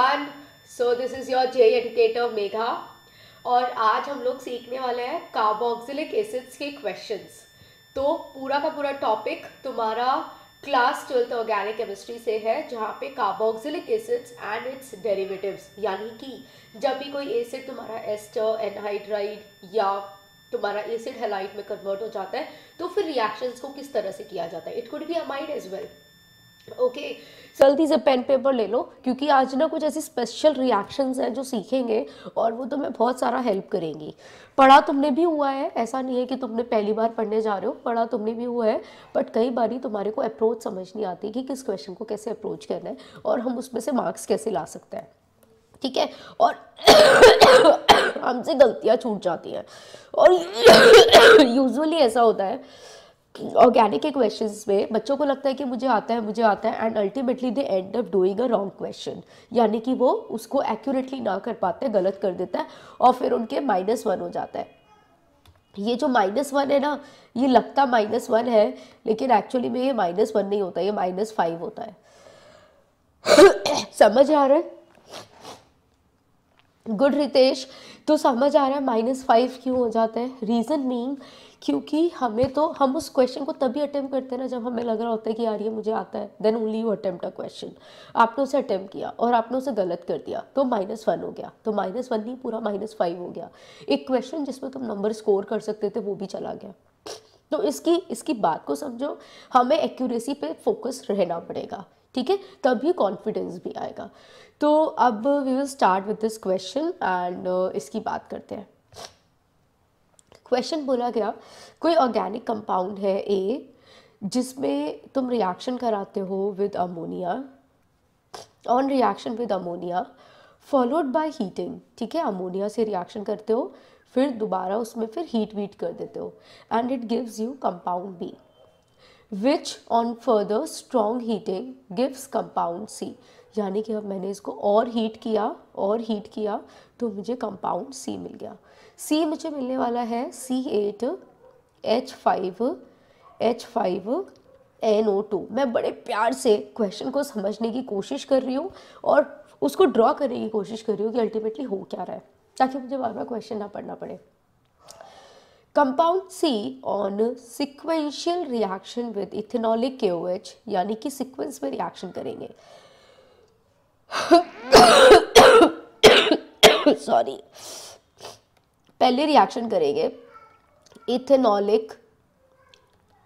Everyone so this is your J educator Megha और आज हम लोग सीखने वाले हैं कार्बोक्सिलिक एसिड्स के क्वेश्चंस तो पूरा का पूरा टॉपिक तुम्हारा क्लास ट्वेल्थ ऑर्गेनिक केमिस्ट्री से है जहाँ पे carboxylic acids and its derivatives यानी कि जब भी कोई एसिड तुम्हारा एस्टर एनहाइड्राइड या तुम्हारा एसिड हेलाइट में कन्वर्ट हो जाता है तो फिर रिएक्शंस को किस तरह से किया जाता है it could be amide as well okay जल्दी से पेन पेपर ले लो क्योंकि आज ना कुछ ऐसी स्पेशल रिएक्शंस हैं जो सीखेंगे और वो तुम्हें बहुत सारा हेल्प करेंगी पढ़ा तुमने भी हुआ है ऐसा नहीं है कि तुमने पहली बार पढ़ने जा रहे हो पढ़ा तुमने भी हुआ है बट कई बार ही तुम्हारे को अप्रोच समझ नहीं आती कि किस क्वेश्चन को कैसे अप्रोच करना है और हम उसमें से मार्क्स कैसे ला सकते हैं ठीक है और हमसे गलतियाँ छूट जाती हैं और यूजली ऐसा होता है ऑर्गेनिक के क्वेश्चन में बच्चों को लगता है कि मुझे आता है मुझे आता है and ultimately they end up doing a wrong question यानी कि वो उसको एक्यूरेटली ना कर पाते गलत कर देता है और फिर उनके माइनस वन हो जाता है ये जो माइनस वन है ना ये लगता माइनस वन है लेकिन एक्चुअली में ये माइनस वन नहीं होता ये माइनस फाइव होता है समझ आ रहा है गुड रितेश तो समझ आ रहा है माइनस फाइव क्यों हो जाता है रीज़न मीन क्योंकि हमें तो हम उस क्वेश्चन को तभी अटैम्प्ट करते हैं ना जब हमें लग रहा होता है कि यार ये मुझे आता है then only you attempt a question आपने उसे अटैम्प्ट किया और आपने उसे गलत कर दिया तो माइनस वन हो गया तो माइनस वन नहीं पूरा माइनस फाइव हो गया एक क्वेश्चन जिसमें तुम नंबर स्कोर कर सकते थे वो भी चला गया तो इसकी इसकी बात को समझो हमें एक्यूरेसी पे फोकस रहना पड़ेगा ठीक है तभी कॉन्फिडेंस भी आएगा तो अब we will start with this question and इसकी बात करते हैं क्वेश्चन बोला गया कोई ऑर्गेनिक कंपाउंड है ए जिसमें तुम रिएक्शन कराते हो with ammonia on reaction with ammonia followed by heating ठीक है अमोनिया से रिएक्शन करते हो फिर दोबारा उसमें फिर हीट वीट कर देते हो and it gives you compound B which on further strong heating gives compound C यानी कि अब मैंने इसको और हीट किया और हीट किया तो मुझे कंपाउंड सी मिल गया सी मुझे मिलने वाला है C eight H five H five N O two मैं बड़े प्यार से क्वेश्चन को समझने की कोशिश कर रही हूँ और उसको ड्रॉ करने की कोशिश कर रही हूँ कि अल्टीमेटली हो क्या रहा है ताकि मुझे बार बार क्वेश्चन ना पढ़ना पड़े compound C on sequential reaction with ethanolic K O H यानी कि सिक्वेंस में रिएक्शन करेंगे सॉरी पहले रिएक्शन करेंगे इथेनॉलिक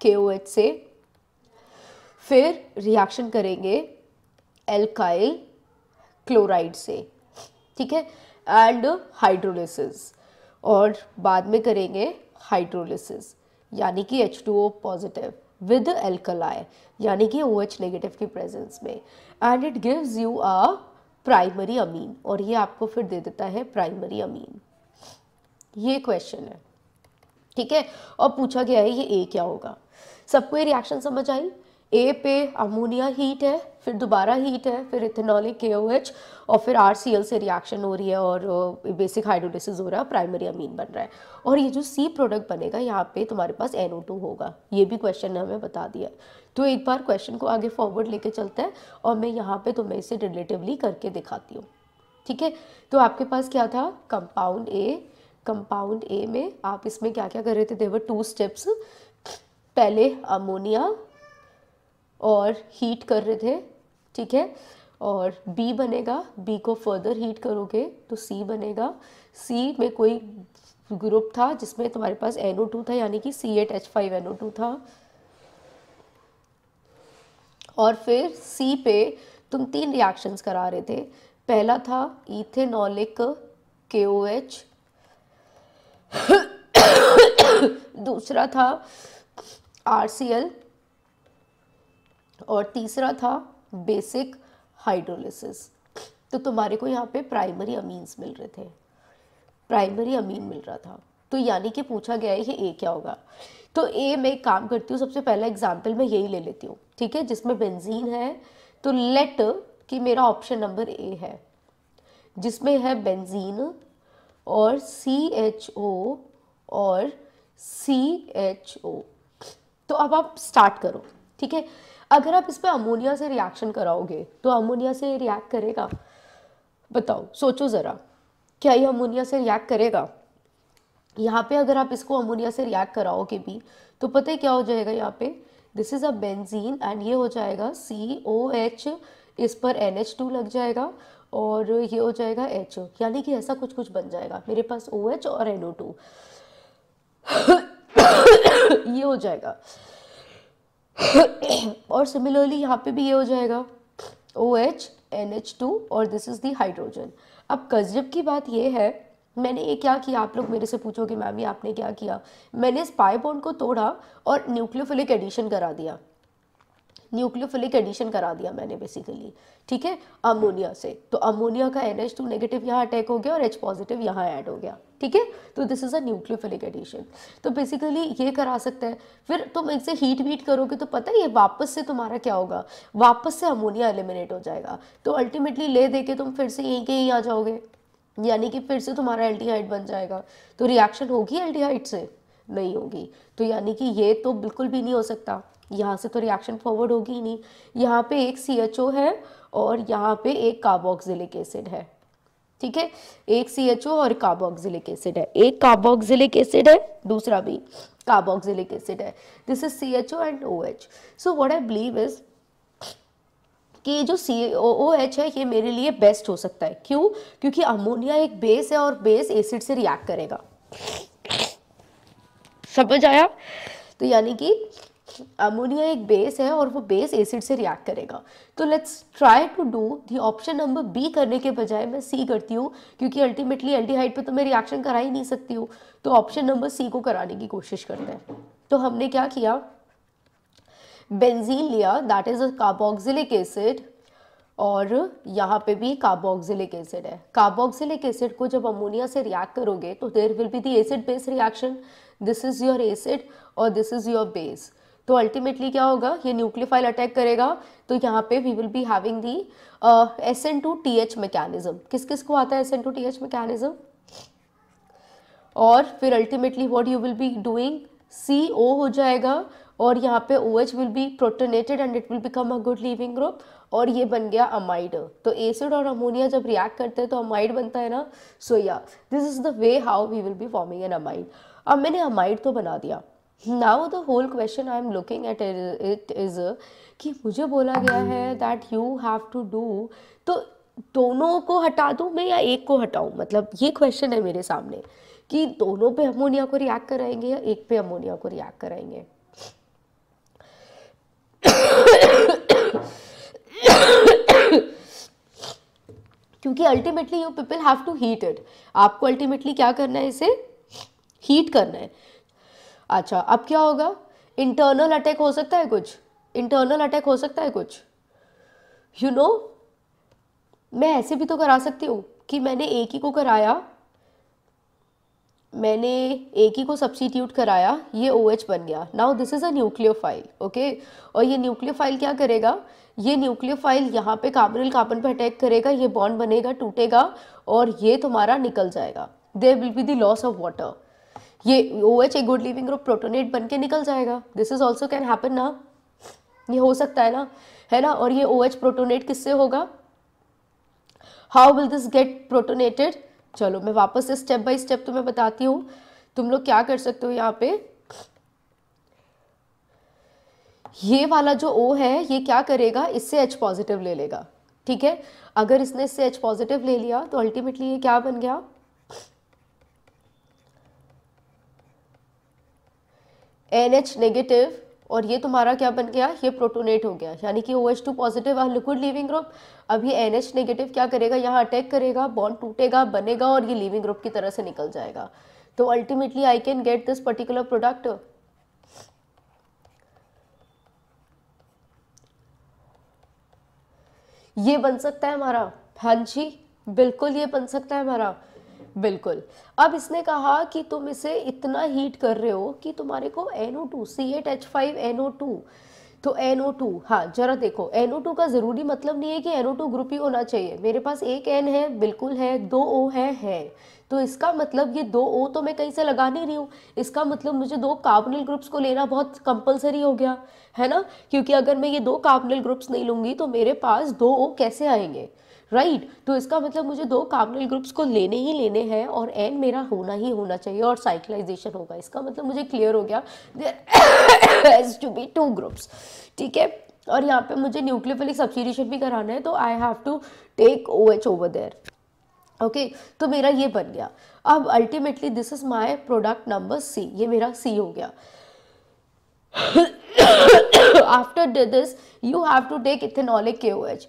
के ओ एच से फिर रिएक्शन करेंगे एल्काइल क्लोराइड से ठीक है एंड हाइड्रोलिसिस और बाद में करेंगे हाइड्रोलिसिस यानी कि H two O positive with alkali यानी कि ओ एच नेगेटिव की प्रेजेंस में and it gives you a primary amine और ये आपको फिर दे देता है प्राइमरी अमीन ये क्वेश्चन है ठीक है और पूछा गया है ये ए क्या होगा सबको ये रिएक्शन समझ आई ए पे अमोनिया हीट है फिर दोबारा हीट है फिर इथेनॉलिक के और फिर आर से रिएक्शन हो रही है और बेसिक हाइड्रोलिसिस हो रहा है प्राइमरी अमीन बन रहा है और ये जो सी प्रोडक्ट बनेगा यहाँ पे तुम्हारे पास टू होगा ये भी क्वेश्चन ने हमें बता दिया तो एक बार क्वेश्चन को आगे फॉरवर्ड लेके चलते हैं और मैं यहाँ पे तुम्हें इसे रिलेटिवली करके दिखाती हूँ ठीक है तो आपके पास क्या था कंपाउंड ए कंपाउंड ए में आप इसमें क्या क्या कर रहे थे देवर टू स्टेप्स पहले अमोनिया और हीट कर रहे थे ठीक है और बी बनेगा बी को फर्दर हीट करोगे तो सी बनेगा सी में कोई ग्रुप था जिसमें तुम्हारे पास एन टू था यानी कि C eight H five N O two था और फिर सी पे तुम तीन रिएक्शंस करा रहे थे पहला था इथेनॉलिक के ओ एच दूसरा था आर और तीसरा था बेसिक हाइड्रोलिसिस तो तुम्हारे को यहाँ पे प्राइमरी अमीन्स मिल रहे थे प्राइमरी अमीन मिल रहा था तो यानी कि पूछा गया है कि ए क्या होगा तो ए मैं एक काम करती हूँ सबसे पहला एग्जाम्पल मैं यही ले लेती हूँ ठीक है जिसमें बेंजीन है तो लेट कि मेरा ऑप्शन नंबर ए है जिसमें है बेंजीन और सी एच ओ और सी एच ओ तो अब आप स्टार्ट करो ठीक है अगर आप इस पर अमोनिया से रिएक्शन कराओगे तो अमोनिया से रिएक्ट करेगा बताओ सोचो ज़रा क्या ये अमोनिया से रिएक्ट करेगा यहाँ पे अगर आप इसको अमोनिया से रिएक्ट कराओगे भी तो पता है क्या हो जाएगा यहाँ पे this is a benzene and ये हो जाएगा सी ओ एच इस पर एन एच टू लग जाएगा और ये हो जाएगा एच ओ यानी कि ऐसा कुछ कुछ बन जाएगा मेरे पास ओ OH एच और एन ओ टू ये हो जाएगा और सिमिलरली यहाँ पे भी ये हो जाएगा O H N H two और दिस इज़ दी हाइड्रोजन अब कजब की बात ये है मैंने ये क्या किया आप लोग मेरे से पूछोगे मैम ये आपने क्या किया मैंने इस पाइबोन को तोड़ा और न्यूक्लियोफिलिक एडिशन करा दिया न्यूक्लियोफिलिक एडिशन करा दिया मैंने बेसिकली ठीक है अमोनिया से तो अमोनिया का एन एच टू नेगेटिव यहाँ अटैक हो गया और एच पॉजिटिव यहाँ ऐड हो गया ठीक है तो this is a nucleophilic addition तो बेसिकली ये करा सकता है फिर तुम से हीट वीट करोगे तो पता है ये वापस से तुम्हारा क्या होगा वापस से अमोनिया एलिमिनेट हो जाएगा तो अल्टीमेटली ले दे के तुम फिर से यहीं के यहीं आ जाओगे यानी कि फिर से तुम्हारा एल्डिहाइड बन जाएगा तो रिएक्शन होगी एल्डिहाइड से नहीं होगी तो यानी कि ये तो बिल्कुल भी नहीं हो सकता यहाँ से तो रिएक्शन फॉरवर्ड होगी ही नहीं यहाँ पे एक सी एच ओ है और यहाँ पे एक कार्बोक्सिलिक एसिड है ठीक है एक सी एच ओ और कार्बोक्सिलिक एसिड है एक कार्बोक्सिलिक एसिड है दूसरा भी कार्बोक्सिलिक एसिड है this is C H O and O H so what I believe is कि जो सी ओ एच है ये मेरे लिए बेस्ट हो सकता है क्यों क्योंकि अमोनिया एक बेस है और बेस एसिड से रिएक्ट करेगा समझ आया तो यानी कि अमोनिया एक बेस है और वो बेस एसिड से रिएक्ट करेगा तो let's try to do the option number B करने के बजाय मैं सी करती हूँ क्योंकि अल्टीमेटली एल्डिहाइड पे तो मैं रिएक्शन करा ही नहीं सकती हूँ तो ऑप्शन नंबर सी को कराने की कोशिश करते हैं तो हमने क्या किया बेंजीन लिया that is a carboxylic acid और यहाँ पे भी कार्बोक्सिलिक एसिड है कार्बोक्सिलिक एसिड को जब अमोनिया से रिएक्ट करोगे तो there will be the acid base reaction this is your acid और दिस इज़ योर बेस तो अल्टीमेटली क्या होगा ये न्यूक्लियोफाइल अटैक करेगा तो यहाँ पे we will be having the S N two T H mechanism किस किस को आता है S N two T H mechanism और फिर ultimately what you will be doing C O हो जाएगा और यहाँ पे O H will be protonated and it will become a good leaving group और ये बन गया अमाइड तो एसिड और अमोनिया जब रिएक्ट करते हैं तो अमाइड बनता है ना सो या this is the way how we will be forming an amide अब मैंने अमाइड तो बना दिया now the whole question I am looking at it is कि मुझे बोला गया है that you have to do तो दोनों को हटा दूँ मैं या एक को हटाऊँ मतलब ये क्वेश्चन है मेरे सामने कि दोनों पे अमोनिया को रिएक्ट कराएंगे या एक पे अमोनिया को रिएक्ट कराएंगे क्योंकि ultimately you people have to heat it आपको अल्टीमेटली क्या करना है इसे हीट करना है अच्छा अब क्या होगा इंटरनल अटैक हो सकता है कुछ इंटरनल अटैक हो सकता है कुछ यू you नो know, मैं ऐसे भी तो करा सकती हूँ कि मैंने एक ही को कराया मैंने एक ही को सब्सिट्यूट कराया ये ओ OH बन गया now this is a nucleophile okay और ये न्यूक्लियोफाइल क्या करेगा ये न्यूक्लियोफाइल यहाँ पर कार्बोनिल कार्बन पर अटैक करेगा ये बॉन्ड बनेगा टूटेगा और ये तुम्हारा निकल जाएगा there will be the loss of water ये ओ एच एक गुड लिविंग ग्रुप प्रोटोनेट बन के निकल जाएगा this is also can happen ना ये हो सकता है ना है ना और ये ओ एच प्रोटोनेट किससे होगा how will this get protonated चलो मैं वापस से स्टेप बाई स्टेप तुम्हें बताती हूँ तुम लोग क्या कर सकते हो यहाँ पे ये वाला जो ओ है ये क्या करेगा इससे एच पॉजिटिव ले लेगा ठीक है अगर इसने इससे एच पॉजिटिव ले लिया तो अल्टीमेटली ये क्या बन गया एन एच नेगेटिव और ये तुम्हारा क्या बन गया ये प्रोटोनेट हो गया यानी कि ओ एच टू पॉजिटिव और लिक्विड लिविंग ग्रुप ये एन एच नेगेटिव क्या करेगा यहाँ अटैक करेगा बॉन्ड टूटेगा बनेगा और ये लिविंग ग्रुप की तरह से निकल जाएगा तो ultimately I can get this particular product ये बन सकता है हमारा हाँ जी बिल्कुल ये बन सकता है हमारा बिल्कुल अब इसने कहा कि तुम इसे इतना हीट कर रहे हो कि तुम्हारे को N O two C eight H five N O two तो एन ओ टू हाँ जरा देखो एनओ टू का ज़रूरी मतलब नहीं है कि एन ओ टू ग्रुप ही होना चाहिए मेरे पास एक एन है बिल्कुल है दो ओ है है तो इसका मतलब ये दो ओ तो मैं कहीं से लगा नहीं रही हूँ इसका मतलब मुझे दो कार्बनल ग्रुप्स को लेना बहुत कंपलसरी हो गया है ना क्योंकि अगर मैं ये दो कार्बनल ग्रुप्स नहीं लूँगी तो मेरे पास दो ओ कैसे आएंगे राइट right? तो इसका मतलब मुझे दो कार्बोनिल ग्रुप्स को लेने ही लेने हैं और एन मेरा होना ही होना चाहिए और साइक्लाइजेशन होगा इसका मतलब मुझे क्लियर हो गया there has to be two groups ठीक है और यहाँ पे मुझे न्यूक्लियोफिलिक सब्सिट्यूशन भी कराना है तो I have to take O H over there okay तो मेरा ये बन गया अब ultimately this is my product number C ये मेरा सी हो गया after this you have to take ethanolic K O H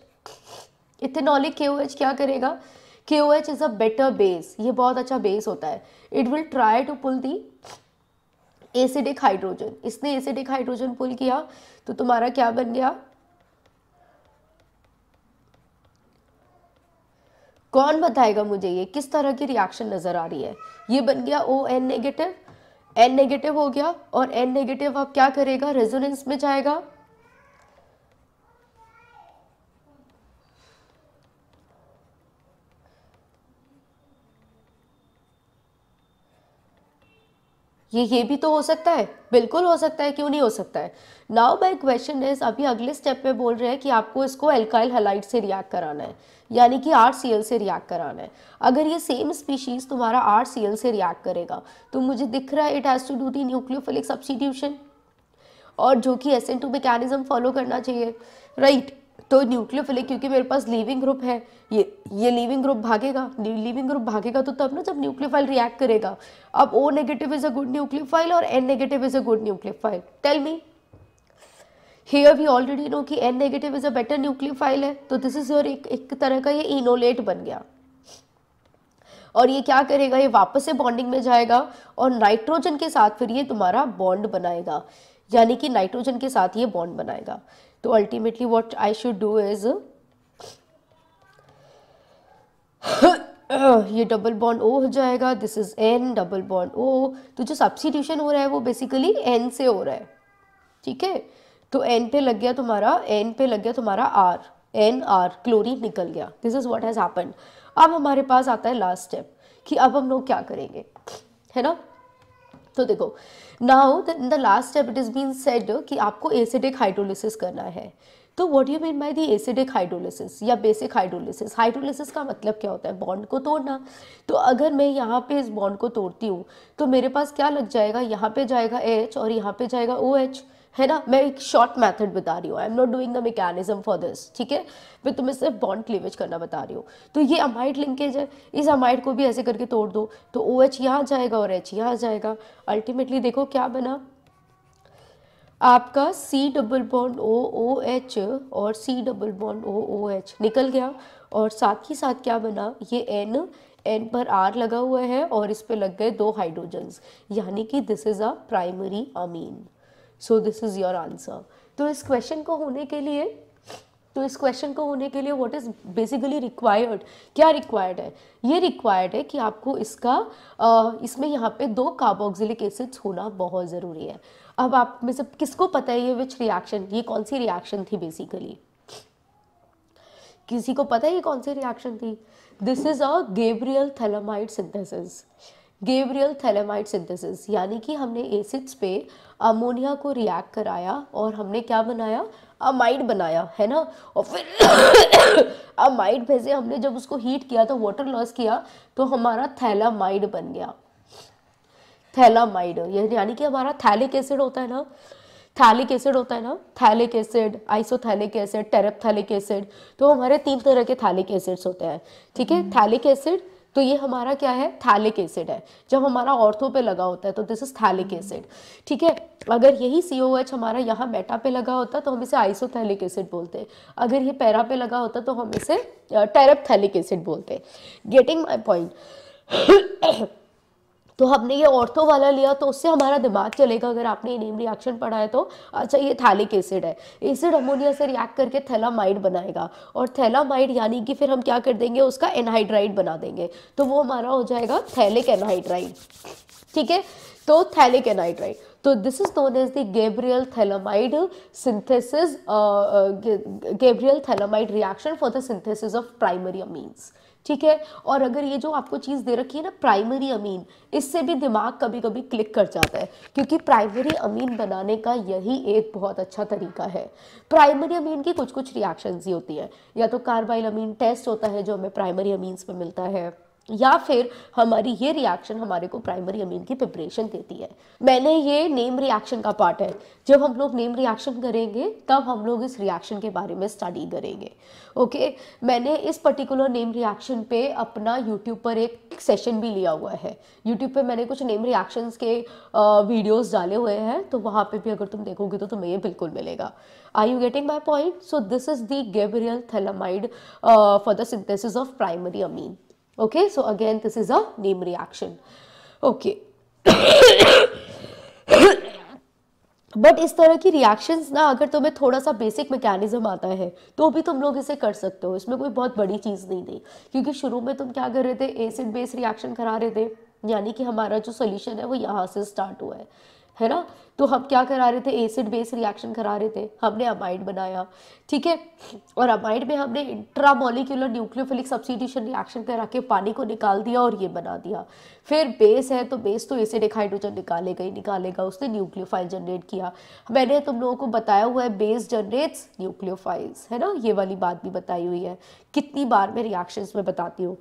ethanolic K क्या करेगा K O H is a better base ये बहुत अच्छा बेस होता है it will try to pull the acidic hydrogen इसने एसिडिक हाइड्रोजन पुल किया तो तुम्हारा क्या बन गया कौन बताएगा मुझे ये किस तरह की रिएक्शन नज़र आ रही है ये बन गया O N negative N negative हो गया और एन नेगेटिव अब क्या करेगा रेजोनेंस में जाएगा ये ये भी तो हो सकता है बिल्कुल हो सकता है क्यों नहीं हो सकता है नाउ बाई क्वेश्चन इज अभी अगले स्टेप में बोल रहे हैं कि आपको इसको एल्काइल हलाइट से रिएक्ट कराना है यानी कि आर सी एल से रिएक्ट कराना है अगर ये सेम स्पीशीज़ तुम्हारा आर सी एल से रिएक्ट करेगा तो मुझे दिख रहा है it has to do the nucleophilic substitution और जो कि S N two mechanism follow करना चाहिए राइट right. तो न्यूक्लियोफिलिक क्योंकि मेरे पास लिविंग ग्रुप है ये ये लिविंग ग्रुप भागेगा लिविंग ग्रुप भागेगा तो तब ना जब न्यूक्लियोफाइल रिएक्ट करेगा अब O negative is a good nucleophile और N negative is a good nucleophile tell me here we already know कि N negative is a better nucleophile है तो दिस इज योर एक, एक तरह का ये इनोलेट बन गया और ये क्या करेगा ये वापस से बॉन्डिंग में जाएगा और नाइट्रोजन के साथ फिर ये तुम्हारा बॉन्ड बनाएगा यानी कि नाइट्रोजन के साथ ये बॉन्ड बनाएगा तो ultimately what I should do is ये डबल बॉन्ड ओ हो जाएगा this is N double bond O तो जो सब्सिट्यूशन हो रहा है वो बेसिकली एन से हो रहा है ठीक है तो एन पे लग गया तुम्हारा एन पे लग गया तुम्हारा आर एन आर क्लोरीन निकल गया this is what has happen अब हमारे पास आता है लास्ट स्टेप कि अब हम लोग क्या करेंगे है ना तो देखो now in the last step it is been said कि आपको एसिडिक हाइड्रोलिसिस करना है तो what you mean by the acidic hydrolysis या बेसिक हाइड्रोलिसिस हाइड्रोलिसिस का मतलब क्या होता है बॉन्ड को तोड़ना तो अगर मैं यहाँ पे इस बॉन्ड को तोड़ती हूँ तो मेरे पास क्या लग जाएगा यहाँ पे जाएगा एच और यहाँ पे जाएगा ओ OH. एच है ना मैं एक शॉर्ट मेथड बता रही हूँ I am not doing the mechanism for this ठीक है मैं तुम्हें सिर्फ बॉन्ड क्लीवेज करना बता रही हूँ तो ये अमाइड लिंकेज है इस अमाइड को भी ऐसे करके तोड़ दो तो ओ OH एच यहाँ जाएगा और एच यहाँ जाएगा अल्टीमेटली देखो क्या बना आपका C double bond O O H और C double bond O O H निकल गया और साथ ही साथ क्या बना ये एन एन पर आर लगा हुआ है और इस पर लग गए दो हाइड्रोजन्स यानी कि this is a primary amine so this is your answer तो इस क्वेश्चन को होने के लिए तो इस क्वेश्चन को होने के लिए व्हाट इज़ बेसिकली रिक्वायर्ड क्या रिक्वायर्ड है ये रिक्वायर्ड है कि आपको इसका आ, इसमें यहाँ पे दो कार्बोक्सिलिक एसिड्स होना बहुत ज़रूरी है अब आप में से किसको पता है ये विच रिएक्शन ये कौन सी रिएक्शन थी बेसिकली किसी को पता है ये कौन सी रिएक्शन थी this is a Gabriel phthalimide synthesis Gabriel phthalimide synthesis यानी कि हमने एसिड्स पे अमोनिया को रिएक्ट कराया और हमने क्या बनाया अमाइड बनाया है ना और फिर अमाइड भेजे हमने जब उसको हीट किया तो वाटर लॉस किया तो हमारा थैलामाइड बन गया थैलामाइड यानी कि हमारा थैलिक एसिड होता है ना थैलिक एसिड होता है ना phthalic acid isophthalic acid terephthalic acid तो हमारे तीन तरह के थैलिक एसिड्स होते हैं ठीक है थैलिक हम्म। एसिड तो ये हमारा क्या है थैलिक एसिड है जब हमारा ऑर्थो पे लगा होता है तो दिस इज थैलिक एसिड ठीक है अगर यही सी ओ एच हमारा यहाँ मेटा पे लगा होता तो हम इसे आइसोथैलिक एसिड बोलते हैं अगर ये पैरा पे लगा होता तो हम इसे थैलिक एसिड बोलते हैं गेटिंग माई पॉइंट तो हमने ये ऑर्थो वाला लिया तो उससे हमारा दिमाग चलेगा अगर आपने ये नेम रिएक्शन पढ़ा है तो अच्छा ये थैलिक एसिड है एसिड अमोनिया से रिएक्ट करके थैलामाइड बनाएगा और थैलामाइड यानी कि फिर हम क्या कर देंगे उसका एनहाइड्राइड बना देंगे तो वो हमारा हो जाएगा थैलिक एनहाइड्राइड ठीक है तो थैलिक एनहाइड्राइड तो this is known as the Gabriel phthalimide synthesis Gabriel phthalimide reaction for the synthesis of primary amines ठीक है और अगर ये जो आपको चीज़ दे रखी है ना प्राइमरी अमीन इससे भी दिमाग कभी कभी क्लिक कर जाता है क्योंकि प्राइमरी अमीन बनाने का यही एक बहुत अच्छा तरीका है प्राइमरी अमीन की कुछ कुछ रिएक्शंस ही होती हैं या तो कार्बाइल अमीन टेस्ट होता है जो हमें प्राइमरी अमीन्स में मिलता है या फिर हमारी ये रिएक्शन हमारे को प्राइमरी अमीन की प्रिपरेशन देती है मैंने ये नेम रिएक्शन का पार्ट है जब हम लोग नेम रिएक्शन करेंगे तब हम लोग इस रिएक्शन के बारे में स्टडी करेंगे ओके मैंने इस पर्टिकुलर नेम रिएक्शन पे अपना यूट्यूब पर एक सेशन भी लिया हुआ है यूट्यूब पे मैंने कुछ नेम रिएक्शंस के वीडियोज डाले हुए हैं तो वहाँ पर भी अगर तुम देखोगे तो तुम्हें ये बिल्कुल मिलेगा are you getting my point so this is the Gabriel phthalimide for the synthesis of primary amine Okay, so again this is a name reaction. Okay. But इस तरह की रिएक्शंस ना अगर तुम्हें थोड़ा सा बेसिक मैकेनिज्म आता है तो भी तुम लोग इसे कर सकते हो इसमें कोई बहुत बड़ी चीज़ नहीं थी क्योंकि शुरू में तुम क्या कर रहे थे एसिड बेस रिएक्शन करा रहे थे यानी कि हमारा जो सोल्यूशन है वो यहाँ से स्टार्ट हुआ है है ना तो हम क्या करा रहे थे एसिड बेस रिएक्शन करा रहे थे हमने अमाइड बनाया ठीक है और अमाइड में हमने मोलिकुलर न्यूक्लियोफिलिक सब्सिट्यूशन रिएक्शन करा के पानी को निकाल दिया और ये बना दिया फिर बेस है तो बेस तो एसिड एक हाइड्रोजन निकालेगा ही निकालेगा उसने न्यूक्लियोफाइल जनरेट किया मैंने तुम लोगों को बताया हुआ है बेस जनरेट्स न्यूक्लियोफाइल्स है ना ये वाली बात भी बताई हुई है कितनी बार मैं रिएक्शन में बताती हूँ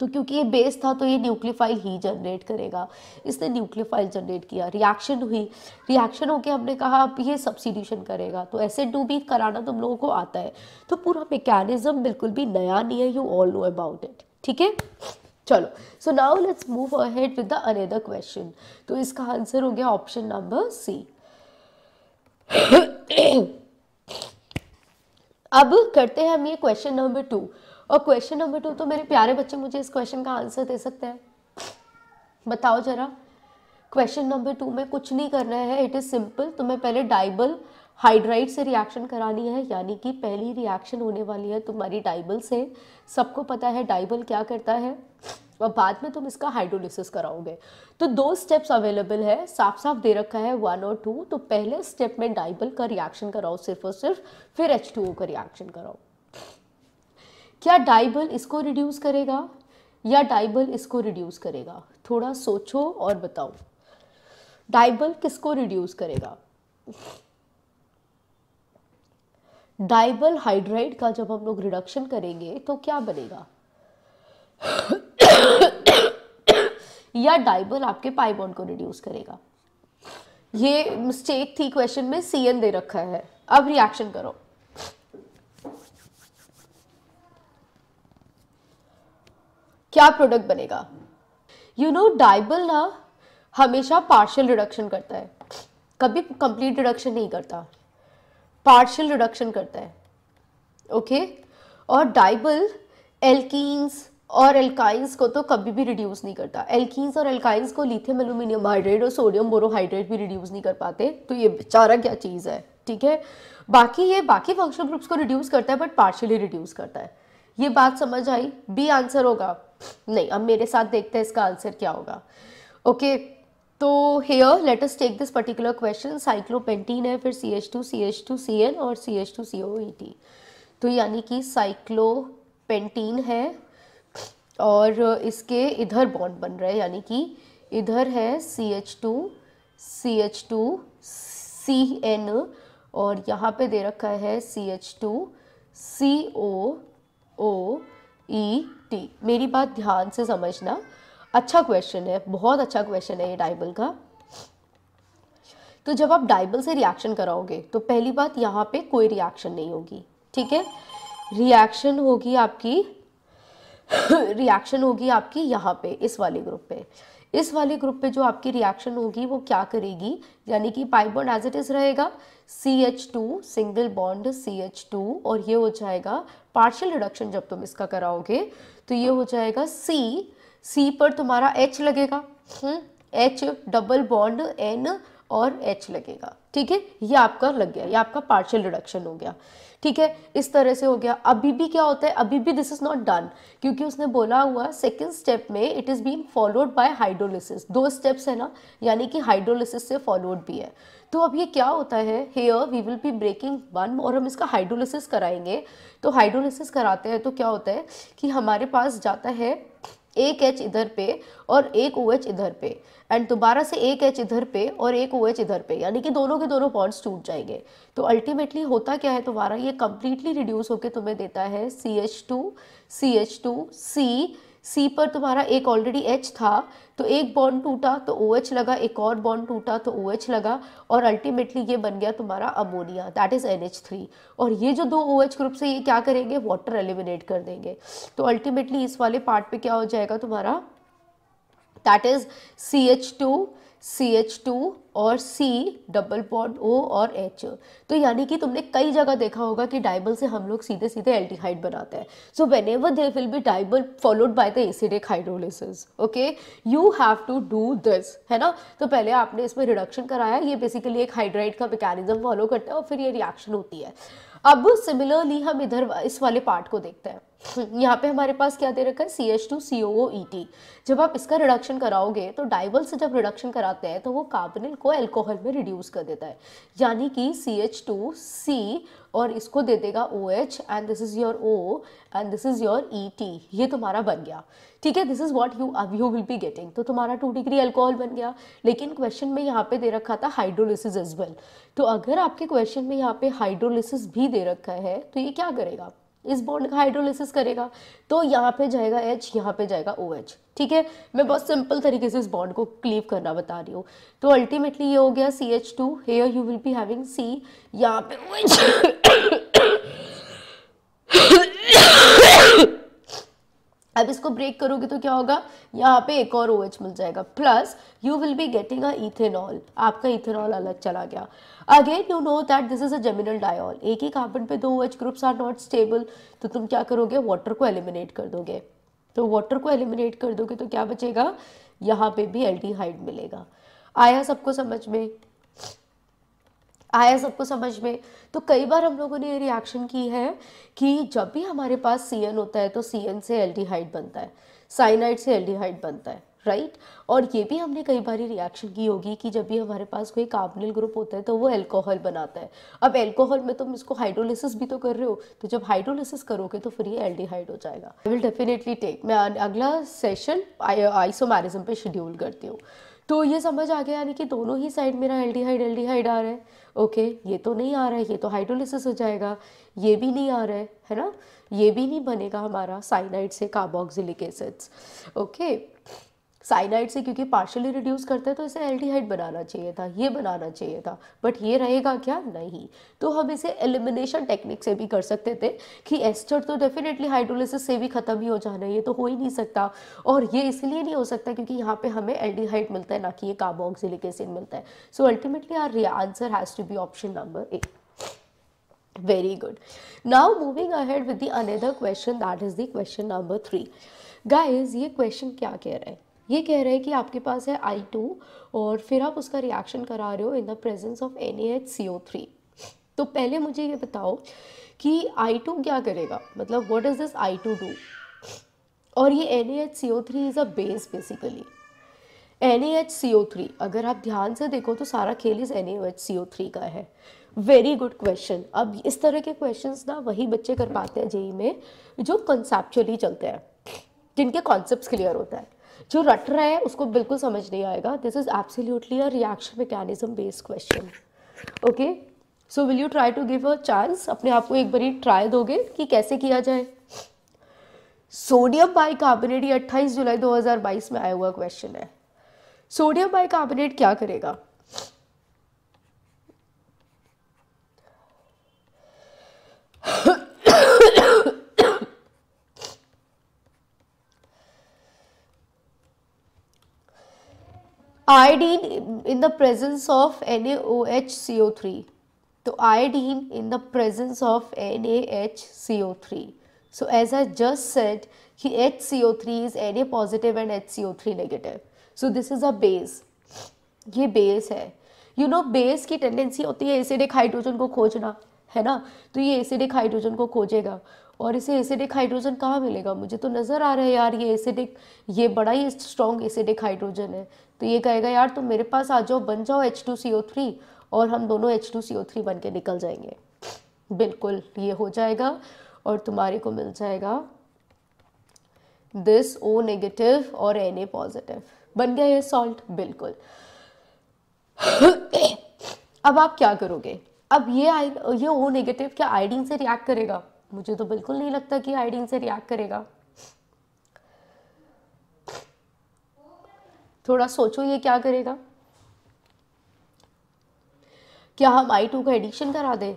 तो क्योंकि ये बेस था तो ये न्यूक्लियोफाइल ही जनरेट करेगा इसने न्यूक्लियोफाइल जनरेट किया रिएक्शन हुई रिएक्शन होके हमने कहा अब ये सब्सिट्यूशन करेगा तो ऐसे टू भी कराना तुम लोगों को आता है तो पूरा मैकेनिज्म बिल्कुल भी नया नहीं है you all know about it ठीक है चलो so now let's move ahead with the another question तो इसका आंसर हो गया ऑप्शन नंबर सी अब करते हैं हम ये क्वेश्चन नंबर टू और क्वेश्चन नंबर टू तो मेरे प्यारे बच्चे मुझे इस क्वेश्चन का आंसर दे सकते हैं बताओ जरा क्वेश्चन नंबर टू में कुछ नहीं करना है इट इज़ सिंपल तुम्हें पहले डाइबल हाइड्राइड से रिएक्शन करानी है यानी कि पहली रिएक्शन होने वाली है तुम्हारी डाइबल से सबको पता है डाइबल क्या करता है और बाद में तुम इसका हाइड्रोलिसिस कराओगे तो दो स्टेप्स अवेलेबल है साफ साफ दे रखा है वन और टू तो पहले स्टेप में डाइबल का रिएक्शन कराओ सिर्फ और सिर्फ फिर एच का रिएक्शन कराओ क्या डाइबल इसको रिड्यूस करेगा या डाइबल इसको रिड्यूस करेगा थोड़ा सोचो और बताओ डाइबल किसको रिड्यूस करेगा डाइबल हाइड्राइड का जब हम लोग रिडक्शन करेंगे तो क्या बनेगा या डाइबल आपके पाइबॉन्ड को रिड्यूस करेगा ये मिस्टेक थी क्वेश्चन में सीएन दे रखा है अब रिएक्शन करो क्या प्रोडक्ट बनेगा यू नो डाइबल ना हमेशा पार्शियल रिडक्शन करता है कभी कंप्लीट रिडक्शन नहीं करता पार्शियल रिडक्शन करता है ओके okay? और डाइबल एल्कीन्स और एल्काइंस को तो कभी भी रिड्यूस नहीं करता एल्कीन्स और एल्काइंस को लिथियम एल्यूमिनियम हाइड्रेट और सोडियम बोरोहाइड्रेट भी रिड्यूस नहीं कर पाते तो ये बेचारा क्या चीज़ है ठीक है बाकी ये बाकी फंक्शनल ग्रुप्स को रिड्यूस करता है बट पार्शियली रिड्यूस करता है ये बात समझ आई बी आंसर होगा नहीं अब मेरे साथ देखते हैं इसका आंसर क्या होगा ओके तो here let us take this particular question cyclopentene है फिर C H two C H two C N और C H two C O E T तो यानी कि साइक्लोपेंटीन है और इसके इधर बॉन्ड बन रहे हैं यानी कि इधर है C H two C H two C N और यहाँ पे दे रखा है C H two C O O E e, T मेरी बात ध्यान से समझना अच्छा क्वेश्चन है बहुत अच्छा क्वेश्चन है ये डाइबल का तो जब आप डाइबल से रिएक्शन कराओगे तो पहली बात यहाँ पे कोई रिएक्शन नहीं होगी ठीक है रिएक्शन होगी आपकी रिएक्शन होगी आपकी यहाँ पे इस वाले ग्रुप पे इस वाले ग्रुप पे जो आपकी रिएक्शन होगी वो क्या करेगी यानी कि pi bond as it is रहेगा C H two single bond C H two और ये हो जाएगा पार्शियल रिडक्शन जब तुम इसका कराओगे तो ये हो जाएगा सी सी पर तुम्हारा एच लगेगा एच डबल बॉन्ड एन और एच लगेगा ठीक है ये आपका लग गया ये आपका पार्शियल रिडक्शन हो गया ठीक है इस तरह से हो गया अभी भी क्या होता है अभी भी दिस इज नॉट डन क्योंकि उसने बोला हुआ सेकेंड स्टेप में it is been followed by hydrolysis दो स्टेप्स है ना यानी कि हाइड्रोलिसिस से फॉलोड भी है तो अब ये क्या होता है here we will be breaking one और हम इसका हाइड्रोलिसिस कराएंगे तो हाइड्रोलिसिस कराते हैं तो क्या होता है कि हमारे पास जाता है एक एच इधर पे और एक ओ एच इधर पे एंड दोबारा से एक एच इधर पे और एक ओ एच इधर पे यानी कि दोनों के दोनों बॉन्ड्स टूट जाएंगे तो अल्टीमेटली होता क्या है तुम्हारा ये कम्प्लीटली रिड्यूस होकर तुम्हें देता है C H two C H two C C पर तुम्हारा एक ऑलरेडी एच था तो एक बॉन्ड टूटा तो ओ OH एच लगा एक और बॉन्ड टूटा तो ओ OH एच लगा और अल्टीमेटली ये बन गया तुम्हारा ammonia that is N H three और ये जो दो ओ OH ग्रुप से ये क्या करेंगे वाटर एलिमिनेट कर देंगे तो अल्टीमेटली इस वाले पार्ट पे क्या हो जाएगा तुम्हारा that is C H two C H two और सी डबल बॉन्ड ओ और एच तो यानी कि तुमने कई जगह देखा होगा कि डाइबल से हम लोग सीधे सीधे एल्टीहाइड बनाते हैं so when ever they will be DIBAL followed by the acidic hydrolysis okay you have to do this है ना तो पहले आपने इसमें रिडक्शन कराया ये बेसिकली एक हाइड्राइड का मैकेनिज्म फॉलो करता है और फिर ये रिएक्शन होती है अब सिमिलरली हम इधर इस वाले पार्ट को देखते हैं यहाँ पे हमारे पास क्या दे रखा है C H two C O O E T जब आप इसका रिडक्शन कराओगे तो डाइवल से जब रिडक्शन कराते हैं तो वो कार्बनिल को एल्कोहल में रिड्यूस कर देता है यानी कि सी एच टू सी और इसको दे देगा O H and this is your O and this is your E T ये तुम्हारा बन गया ठीक है दिस इज़ वॉट यू अब यू विल बी गेटिंग तो तुम्हारा टू डिग्री एल्कोहल बन गया लेकिन क्वेश्चन में यहाँ पे दे रखा था हाइड्रोलिसिस एज वेल तो अगर आपके क्वेश्चन में यहाँ पे हाइड्रोलिसिस भी दे रखा है तो ये क्या करेगा इस बॉन्ड का हाइड्रोलिसिस करेगा तो यहाँ पे जाएगा एच यहाँ पे जाएगा ओ एच ठीक है मैं बहुत सिंपल तरीके से इस बॉन्ड को क्लीव करना बता रही हूँ तो अल्टीमेटली ये हो गया C H two here you will be having C यहाँ पे एच अब इसको ब्रेक करोगे तो क्या होगा यहाँ पे एक और ओ OH मिल जाएगा plus you will be getting a ethanol आपका इथेनॉल अलग चला गया again you know that this is a geminal diol एक ही कार्बन पे दो O OH groups are not stable तो तुम क्या करोगे वाटर को एलिमिनेट कर दोगे तो वाटर को एलिमिनेट कर दोगे तो क्या बचेगा यहाँ पे भी एल्टीहाइड मिलेगा आया सबको समझ में आया सबको समझ में तो कई बार हम लोगों ने ये रिएक्शन की है कि जब भी हमारे पास सी होता है तो सी से एल्डिहाइड बनता है साइनाइड से एल्डिहाइड बनता है राइट right? और ये भी हमने कई बार रिएक्शन की होगी कि जब भी हमारे पास कोई कार्बनिल ग्रुप होता है तो वो एल्कोहल बनाता है अब एल्कोहल में तुम इसको हाइड्रोलिसिस भी तो कर रहे हो तो जब हाइड्रोलिसिस करोगे तो फिर ये एल्डिहाइड हो जाएगा आई विल डेफिनेटली टेक मैं अगला सेशन आइसोमैरिज्म पे शेड्यूल करती हूँ तो ये समझ आ गया यानी कि दोनों ही साइड मेरा एल्डिहाइड एल्डिहाइड आ रहा है ओके ये तो नहीं आ रहा है ये तो हाइड्रोलिसिस हो जाएगा ये भी नहीं आ रहा है है ना ये भी नहीं बनेगा हमारा साइनाइड से कार्बोक्सिलिक एसिड्स ओके साइनाइड से क्योंकि पार्शली रिड्यूस करते हैं तो इसे एल्डिहाइड बनाना चाहिए था ये बनाना चाहिए था बट ये रहेगा क्या नहीं तो हम इसे एलिमिनेशन टेक्निक से भी कर सकते थे कि एस्टर तो डेफिनेटली हाइड्रोलिसिस से भी ख़त्म ही हो जाना ये तो हो ही नहीं सकता और ये इसलिए नहीं हो सकता क्योंकि यहाँ पे हमें एल्डिहाइड मिलता है ना कि ये कार्बोक्सिलिक एसिड मिलता है so ultimately our answer has to be option number A very good now moving ahead with the another question that is the question number three guys ये question क्या कह रहे हैं ये कह रहे हैं कि आपके पास है आई टू और फिर आप उसका रिएक्शन करा रहे हो in the presence of a H C O three तो पहले मुझे ये बताओ कि आई टू क्या करेगा मतलब what is this I two do और ये N A H C O three is a base basically N A H C O three अगर आप ध्यान से देखो तो सारा खेल इस N H C O three का है वेरी गुड क्वेश्चन अब इस तरह के क्वेश्चंस ना वही बच्चे कर पाते हैं जेई में जो कंसेप्चुअली चलते हैं जिनके कॉन्सेप्ट क्लियर होता है जो रट रहा है उसको बिल्कुल समझ नहीं आएगा this is absolutely a reaction mechanism based question okay so will you try to give a chance अपने आप को एक बारी ट्राई दोगे कि कैसे किया जाए सोडियम बाई कार्बोनेट ये अट्ठाईस जुलाई 2022 में आया हुआ क्वेश्चन है सोडियम बाई कार्बोनेट क्या करेगा iodine in the presence of NaOHCO3 तो iodine in the presence of NaHCO3 so as I just said कि HCO3 is Na positive and HCO3 negative so this is a base ये base है you know base की tendency होती है acidic hydrogen को खोजना है ना तो ये एसिडिक हाइड्रोजन को खोजेगा और इसे एसिडिक हाइड्रोजन कहाँ मिलेगा मुझे तो नज़र आ रहा है यार ये एसिडिक ये बड़ा ही स्ट्रॉन्ग एसिडिक हाइड्रोजन है तो ये कहेगा यार तुम मेरे पास आ जाओ बन जाओ H two C O three और हम दोनों H two C O three बन के निकल जाएंगे बिल्कुल ये हो जाएगा और तुम्हारे को मिल जाएगा दिस ओ नेगेटिव और एन ए पॉजिटिव बन गया ये सॉल्ट बिल्कुल अब आप क्या करोगे अब ये ये ओ नेगेटिव क्या आयोडीन से रिएक्ट करेगा मुझे तो बिल्कुल नहीं लगता कि आयोडीन से रिएक्ट करेगा थोड़ा सोचो ये क्या करेगा क्या हम आई टू का एडिक्शन करा दें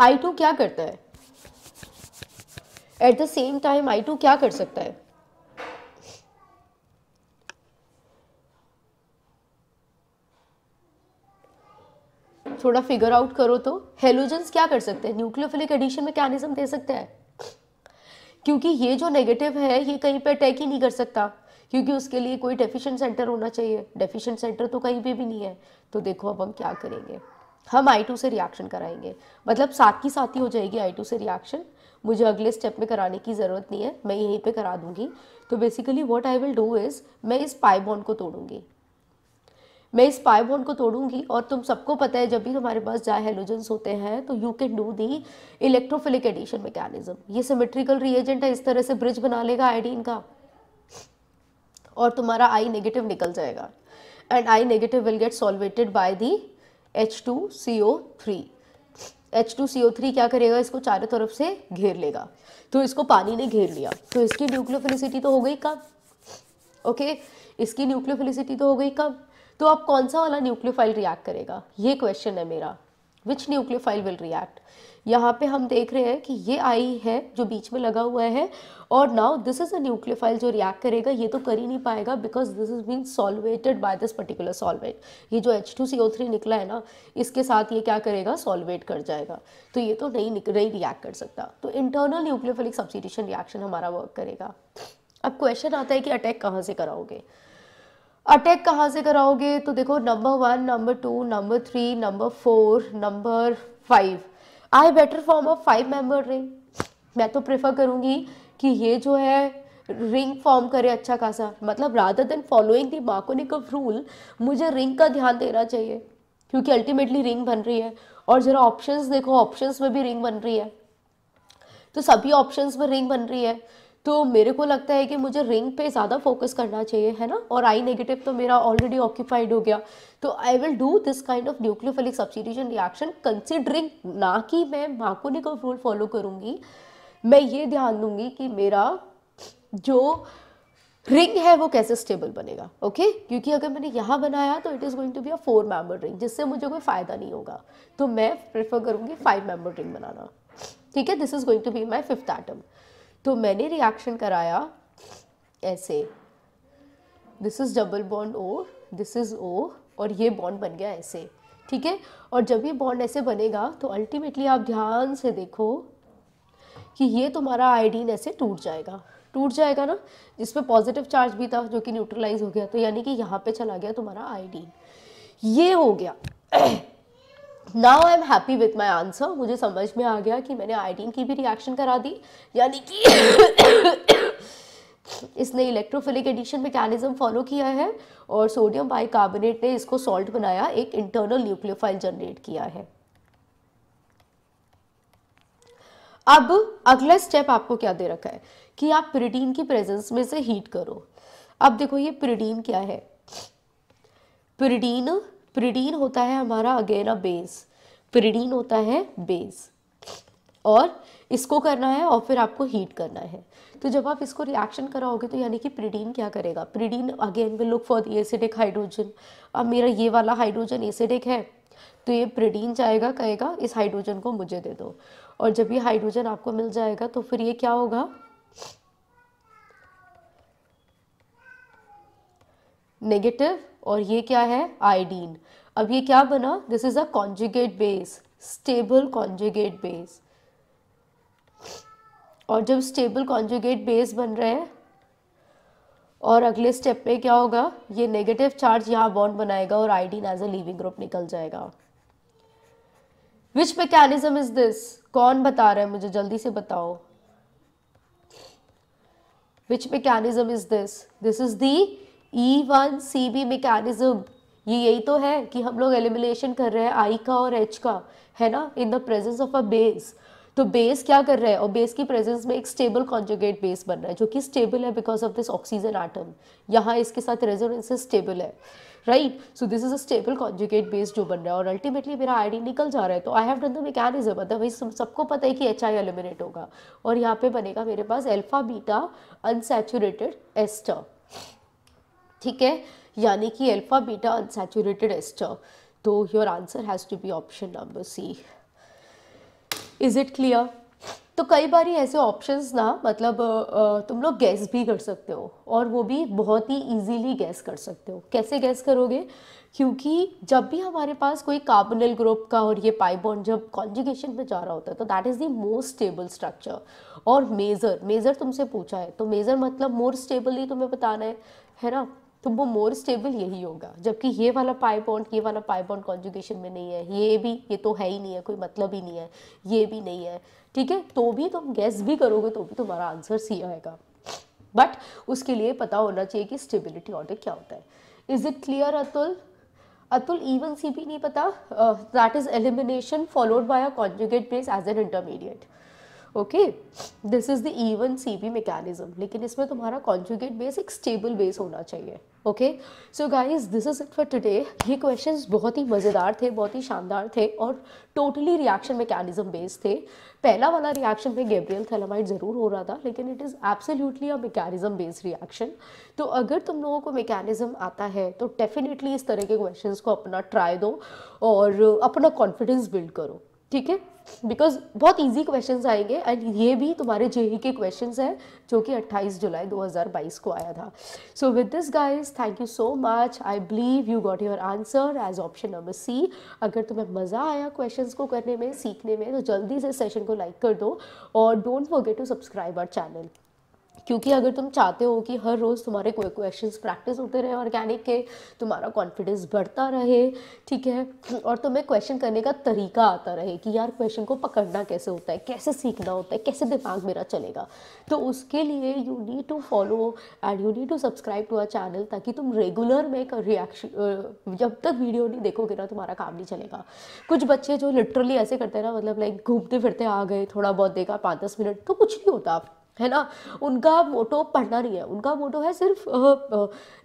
आई टू क्या करता है at the same time I two क्या कर सकता है थोड़ा फिगर आउट करो तो हेलोजन क्या कर सकते हैं न्यूक्लियोफिलिक एडिशन मैकेनिज्म दे सकते हैं क्योंकि ये जो नेगेटिव है ये कहीं पर अटैक ही नहीं कर सकता क्योंकि उसके लिए कोई डेफिशिएंट सेंटर होना चाहिए डेफिशिएंट सेंटर तो कहीं पे भी नहीं है तो देखो अब हम क्या करेंगे हम आई टू से रिएक्शन कराएंगे मतलब साथ की साथ ही हो जाएगी आई टू से रिएक्शन मुझे अगले स्टेप में कराने की ज़रूरत नहीं है मैं यहीं पे करा दूंगी तो basically what I will do is मैं इस बॉन्ड को तोड़ूंगी मैं इस पाए बॉन्ड को तोड़ूंगी और तुम सबको पता है जब भी हमारे पास जाए हेलोजन्स होते हैं तो you can do the electrophilic addition mechanism ये सिमेट्रिकल रिएजेंट है इस तरह से ब्रिज बना लेगा आयोडीन का और तुम्हारा आई नेगेटिव निकल जाएगा and I negative will get solvated by the H two C O three H two C O three क्या करेगा इसको चारों तरफ से घेर लेगा तो इसको पानी ने घेर लिया तो इसकी न्यूक्लियोफिलिसिटी तो हो गई कब ओके इसकी न्यूक्लियोफिलिसिटी तो हो गई कब तो अब कौन सा वाला न्यूक्लियोफाइल रिएक्ट करेगा ये क्वेश्चन है मेरा विच न्यूक्लियोफाइल विल रिएक्ट यहाँ पे हम देख रहे हैं कि ये आई है जो बीच में लगा हुआ है और now this is a nucleophile जो रिएक्ट करेगा ये तो कर ही नहीं पाएगा because this is been solvated by this particular solvent ये जो H two C O three निकला है ना इसके साथ ये क्या करेगा सॉल्वेट कर जाएगा तो ये तो नहीं नहीं रिएक्ट कर सकता तो इंटरनल न्यूक्लियोफिलिक सब्सिट्यूशन रिएक्शन हमारा वर्क करेगा अब क्वेश्चन आता है कि अटैक कहाँ से कराओगे अटैक कहाँ से कराओगे तो देखो number one number two number three number four number five I better form of five member ring मैं तो प्रेफर करूँगी कि ये जो है रिंग फॉर्म करे अच्छा खासा मतलब rather than following the Markovnikov rule मुझे रिंग का ध्यान देना चाहिए क्योंकि अल्टीमेटली रिंग बन रही है और ज़रा ऑप्शंस देखो ऑप्शंस में भी रिंग बन रही है तो सभी ऑप्शंस में रिंग बन रही है तो मेरे को लगता है कि मुझे रिंग पे ज़्यादा फोकस करना चाहिए है ना और आई नेगेटिव तो मेरा ऑलरेडी ऑक्यूपाइड हो गया तो I will do this kind of nucleophilic substitution reaction considering ना कि मैं का रूल फॉलो करूँगी मैं ये ध्यान दूंगी कि मेरा जो रिंग है वो कैसे स्टेबल बनेगा ओके okay? क्योंकि अगर मैंने यहाँ बनाया तो it is going to be a four member ring जिससे मुझे कोई फ़ायदा नहीं होगा तो मैं प्रेफर करूँगी फाइव मेंबर रिंग बनाना ठीक है this is going to be my fifth atom तो मैंने रिएक्शन कराया ऐसे this is double bond O this is O और ये बॉन्ड बन गया ऐसे ठीक है और जब ये बॉन्ड ऐसे बनेगा तो अल्टीमेटली आप ध्यान से देखो कि ये तुम्हारा आयोडीन ऐसे टूट जाएगा टूट जाएगा ना जिसमें पॉजिटिव चार्ज भी था जो कि न्यूट्रलाइज हो गया तो यानी कि यहाँ पे चला गया तुम्हारा आयोडीन ये हो गया now I am happy with my answer मुझे समझ में आ गया कि मैंने आयोडीन की भी रिएक्शन करा दी यानी कि इसने इलेक्ट्रोफिलिक एडिशन मैकेनिज्म फॉलो किया है और सोडियम बाइकार्बोनेट ने इसको सॉल्ट बनाया एक इंटरनल न्यूक्लियोफाइल जनरेट किया है अब अगला स्टेप आपको क्या दे रखा है कि आप प्रिडीन की प्रेजेंस में से हीट करो अब देखो ये प्रिडीन क्या है प्रिडीन प्रिडीन होता है हमारा अगेन अ बेस प्रिडीन होता है बेस और इसको करना है और फिर आपको हीट करना है तो जब आप इसको रिएक्शन कराओगे तो यानी कि प्रिडीन क्या करेगा pyridine again will look for the acidic hydrogen अब मेरा ये वाला हाइड्रोजन एसिडिक है तो ये प्रिडीन जाएगा कहेगा इस हाइड्रोजन को मुझे दे दो और जब ये हाइड्रोजन आपको मिल जाएगा तो फिर ये क्या होगा नेगेटिव और ये क्या है आयोडीन अब ये क्या बना this is a conjugate base stable conjugate base और जब स्टेबल कॉन्जुगेट बेस बन रहे हैं और अगले स्टेप पे क्या होगा ये नेगेटिव चार्ज यहाँ बॉन्ड बनाएगा और iodine as a leaving group निकल जाएगा विच मैकेनिज्म इज दिस कौन बता रहा है मुझे जल्दी से बताओ which mechanism is this this is the E one C B mechanism ये यही तो है कि हम लोग एलिमिनेशन कर रहे हैं आई का और एच का है ना in the presence of a base तो बेस क्या कर रहा है और बेस की प्रेजेंस में एक स्टेबल कॉन्जुगेट बेस बन रहा है जो कि स्टेबल है because of this oxygen atom यहाँ इसके साथ रेजोनेंस स्टेबल है right so this is a stable conjugate base जो बन रहा है और अल्टीमेटली मेरा आईडी निकल जा रहा है तो आई हैव डन द मतलब अदरवाइज सबको पता है कि एच आई एलिमिनेट होगा और यहाँ पे बनेगा मेरे पास एल्फा बीटा अनसेचुरेटेड एस्टर ठीक है यानी कि अल्फ़ा बीटा अनसेचुरेटेड एस्टर तो your answer has to be option number C is it clear तो कई बार ऐसे ऑप्शंस ना मतलब तुम लोग गैस भी कर सकते हो और वो भी बहुत ही इजीली गैस कर सकते हो कैसे गैस करोगे क्योंकि जब भी हमारे पास कोई कार्बोनल ग्रुप का और ये पाइबॉन्ड जब कॉन्जुगेशन में जा रहा होता है तो that is the most stable structure और मेज़र मेज़र तुमसे पूछा है तो मेज़र मतलब मोर स्टेबल ही तुम्हें बताना है है ना तो वो मोर स्टेबल यही होगा जबकि ये वाला पाई बॉन्ड ये वाला पाई बॉन्ड कॉन्जुगेशन में नहीं है ये भी ये तो है ही नहीं है कोई मतलब ही नहीं है ये भी नहीं है ठीक है तो भी तुम गैस भी करोगे तो भी तुम्हारा आंसर सी आएगा बट उसके लिए पता होना चाहिए कि स्टेबिलिटी ऑर्डर क्या होता है is it clear Atul Atul E one C भी नहीं पता that is elimination followed by a conjugate base as an intermediate okay this is the E one C P mechanism लेकिन इसमें तुम्हारा कॉन्जुगेट बेस एक स्टेबल बेस होना चाहिए okay so guys this is it for today ये question बहुत ही मज़ेदार थे बहुत ही शानदार थे और टोटली रिएक्शन मेकेनिज्म बेस्ड थे पहला वाला रिएक्शन में गेब्रियल थैलामाइड ज़रूर हो रहा था लेकिन it is absolutely a mechanism based reaction तो अगर तुम लोगों को मेकेनिज्म आता है तो डेफिनेटली इस तरह के क्वेश्चन को अपना ट्राई दो और अपना कॉन्फिडेंस बिल्ड करो ठीक है बिकॉज बहुत ईजी क्वेश्चन आएंगे एंड ये भी तुम्हारे जे e के क्वेश्चन हैं जो कि 28 जुलाई 2022 को आया था so with this guys thank you so much I believe you got your answer as option number C अगर तुम्हें मज़ा आया क्वेश्चन को करने में सीखने में तो जल्दी से सेशन को लाइक कर दो और don't forget to subscribe our channel क्योंकि अगर तुम चाहते हो कि हर रोज़ तुम्हारे कोई क्वेश्चन प्रैक्टिस होते रहे ऑर्गेनिक के तुम्हारा कॉन्फिडेंस बढ़ता रहे ठीक है और तुम्हें क्वेश्चन करने का तरीका आता रहे कि यार क्वेश्चन को पकड़ना कैसे होता है कैसे सीखना होता है कैसे दिमाग मेरा चलेगा तो उसके लिए you need to follow and you need to subscribe to our channel ताकि तुम रेगुलर में एक रिएक्शन जब तक वीडियो नहीं देखोगे ना तुम्हारा काम नहीं चलेगा कुछ बच्चे जो लिटरली ऐसे करते हैं ना मतलब लाइक घूमते फिरते आ गए थोड़ा बहुत देखा पाँच दस मिनट तो कुछ नहीं होता है ना उनका मोटो पढ़ना नहीं है उनका मोटो है सिर्फ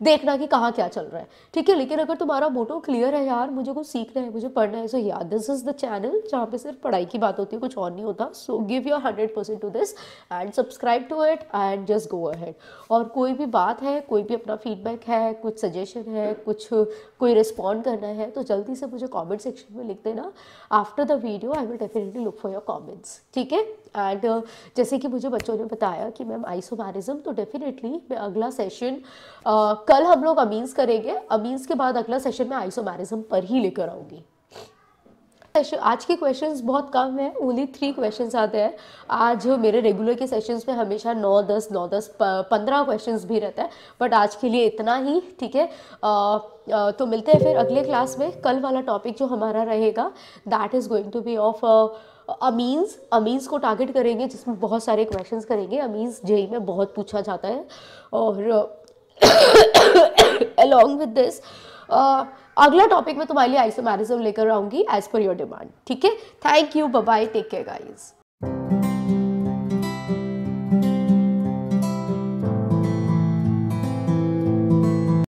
देखना कि कहाँ क्या चल रहा है ठीक है लेकिन अगर तुम्हारा मोटो क्लियर है यार मुझे कुछ सीखना है मुझे पढ़ना है सो या दिस इज़ द चैनल जहाँ पे सिर्फ पढ़ाई की बात होती है कुछ और नहीं होता so give your hundred percent to this and subscribe to it and just go ahead और कोई भी बात है कोई भी अपना फीडबैक है कुछ सजेशन है कुछ कोई रिस्पॉन्ड करना है तो जल्दी से मुझे कॉमेंट सेक्शन में लिख देना after the video I will definitely look for your comments ठीक है एंड uh, जैसे कि मुझे बच्चों ने बताया कि मैम आइसोमारिज्म तो डेफिनेटली मैं अगला सेशन uh, कल हम लोग अमीन्स करेंगे अमीन्स के बाद अगला सेशन मैं आइसोमारिज्म पर ही लेकर आऊँगी आज के क्वेश्चंस बहुत कम है ओनली थ्री क्वेश्चंस आते हैं आज मेरे रेगुलर के सेशंस में हमेशा नौ दस नौ दस पंद्रह क्वेश्चंस भी रहता है बट आज के लिए इतना ही ठीक है uh, तो मिलते हैं फिर अगले क्लास में कल वाला टॉपिक जो हमारा रहेगा that is going to be of amines amines को टारगेट करेंगे जिसमें बहुत सारे क्वेश्चंस करेंगे अमीन्स जेई में बहुत पूछा जाता है और अलॉन्ग विद दिस अगला टॉपिक मैं तुम्हारे लिए आइसोमेरिज्म लेकर आऊँगी एज पर योर डिमांड ठीक है thank you bye take care guys